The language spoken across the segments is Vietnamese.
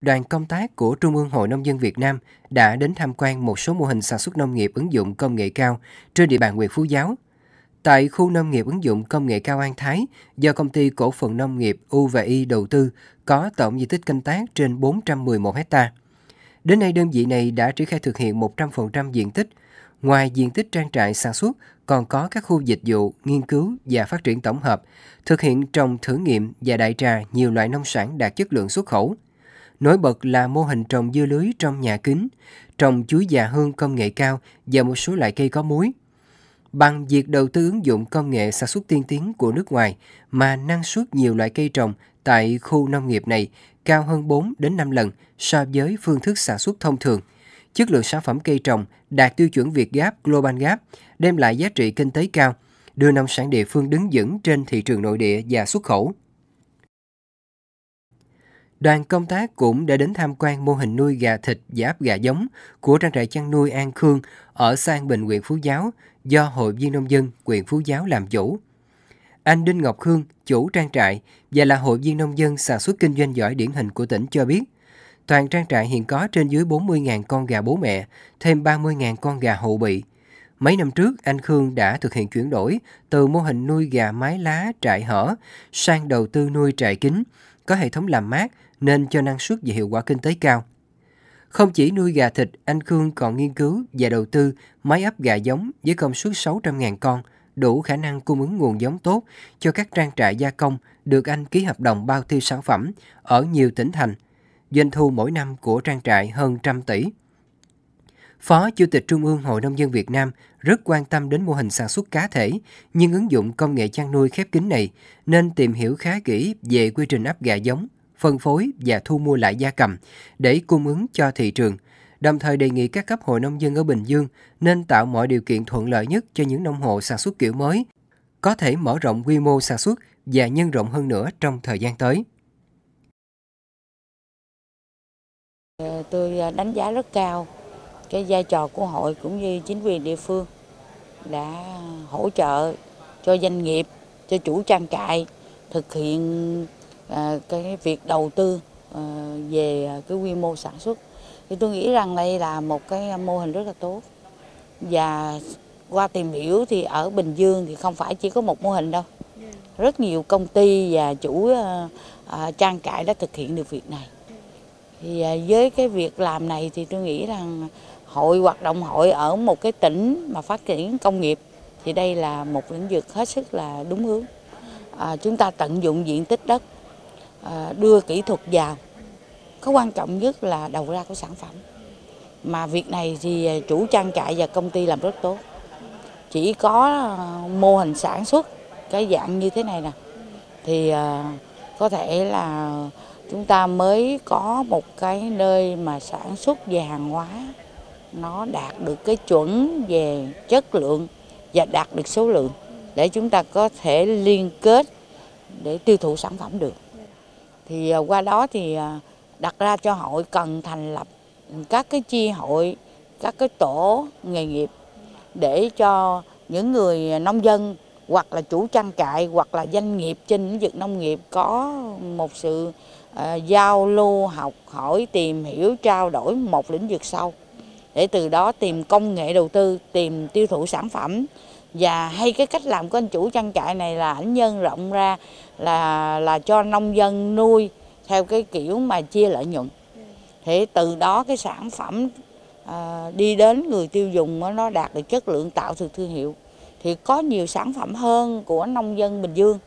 đoàn công tác của Trung ương Hội Nông dân Việt Nam đã đến tham quan một số mô hình sản xuất nông nghiệp ứng dụng công nghệ cao trên địa bàn huyện Phú Giáo. Tại khu nông nghiệp ứng dụng công nghệ cao An Thái, do công ty cổ phần nông nghiệp UVI đầu tư có tổng diện tích canh tác trên 411 hecta. Đến nay đơn vị này đã triển khai thực hiện 100% diện tích. Ngoài diện tích trang trại sản xuất, còn có các khu dịch vụ, nghiên cứu và phát triển tổng hợp, thực hiện trồng thử nghiệm và đại trà nhiều loại nông sản đạt chất lượng xuất khẩu – Nổi bật là mô hình trồng dưa lưới trong nhà kính, trồng chuối già hương công nghệ cao và một số loại cây có muối. Bằng việc đầu tư ứng dụng công nghệ sản xuất tiên tiến của nước ngoài mà năng suất nhiều loại cây trồng tại khu nông nghiệp này cao hơn 4 đến 5 lần so với phương thức sản xuất thông thường. Chất lượng sản phẩm cây trồng đạt tiêu chuẩn Việt Gap Global Gap đem lại giá trị kinh tế cao, đưa nông sản địa phương đứng vững trên thị trường nội địa và xuất khẩu. Đoàn công tác cũng đã đến tham quan mô hình nuôi gà thịt giáp gà giống của trang trại chăn nuôi An Khương ở sang Bình huyện Phú Giáo do Hội viên Nông dân huyện Phú Giáo làm chủ. Anh Đinh Ngọc Khương, chủ trang trại và là hội viên nông dân sản xuất kinh doanh giỏi điển hình của tỉnh cho biết, toàn trang trại hiện có trên dưới 40.000 con gà bố mẹ, thêm 30.000 con gà hậu bị. Mấy năm trước, anh Khương đã thực hiện chuyển đổi từ mô hình nuôi gà mái lá trại hở sang đầu tư nuôi trại kính, có hệ thống làm mát nên cho năng suất và hiệu quả kinh tế cao. Không chỉ nuôi gà thịt, anh Khương còn nghiên cứu và đầu tư máy ấp gà giống với công suất 600.000 con, đủ khả năng cung ứng nguồn giống tốt cho các trang trại gia công được anh ký hợp đồng bao tiêu sản phẩm ở nhiều tỉnh thành. Doanh thu mỗi năm của trang trại hơn trăm tỷ. Phó Chủ tịch Trung ương Hội Nông dân Việt Nam rất quan tâm đến mô hình sản xuất cá thể, nhưng ứng dụng công nghệ chăn nuôi khép kín này nên tìm hiểu khá kỹ về quy trình áp gà giống, phân phối và thu mua lại gia cầm để cung ứng cho thị trường. Đồng thời đề nghị các cấp hội nông dân ở Bình Dương nên tạo mọi điều kiện thuận lợi nhất cho những nông hộ sản xuất kiểu mới, có thể mở rộng quy mô sản xuất và nhân rộng hơn nữa trong thời gian tới. Tôi đánh giá rất cao cái vai trò của hội cũng như chính quyền địa phương đã hỗ trợ cho doanh nghiệp, cho chủ trang trại thực hiện à, cái việc đầu tư à, về cái quy mô sản xuất. Thì tôi nghĩ rằng đây là một cái mô hình rất là tốt. Và qua tìm hiểu thì ở Bình Dương thì không phải chỉ có một mô hình đâu. Dạ. Rất nhiều công ty và chủ à, trang trại đã thực hiện được việc này thì à, với cái việc làm này thì tôi nghĩ rằng hội hoạt động hội ở một cái tỉnh mà phát triển công nghiệp thì đây là một lĩnh vực hết sức là đúng hướng à, chúng ta tận dụng diện tích đất à, đưa kỹ thuật vào cái quan trọng nhất là đầu ra của sản phẩm mà việc này thì à, chủ trang trại và công ty làm rất tốt chỉ có à, mô hình sản xuất cái dạng như thế này nè thì có thể là chúng ta mới có một cái nơi mà sản xuất về hàng hóa nó đạt được cái chuẩn về chất lượng và đạt được số lượng để chúng ta có thể liên kết để tiêu thụ sản phẩm được. Thì à, qua đó thì à, đặt ra cho hội cần thành lập các cái chi hội, các cái tổ nghề nghiệp để cho những người nông dân hoặc là chủ trang trại hoặc là doanh nghiệp trên lĩnh vực nông nghiệp có một sự ờ, giao lưu học hỏi tìm hiểu trao đổi một lĩnh vực sâu để từ đó tìm công nghệ đầu tư tìm tiêu thụ sản phẩm và hay cái cách làm của anh chủ trang trại này là ảnh nhân rộng ra là là cho nông dân nuôi theo cái kiểu mà chia lợi nhuận thế từ đó cái sản phẩm à, đi đến người tiêu dùng nó đạt được chất lượng tạo được thương hiệu thì có nhiều sản phẩm hơn của nông dân Bình Dương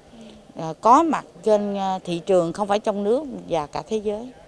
à, có mặt trên à, thị trường không phải trong nước và cả thế giới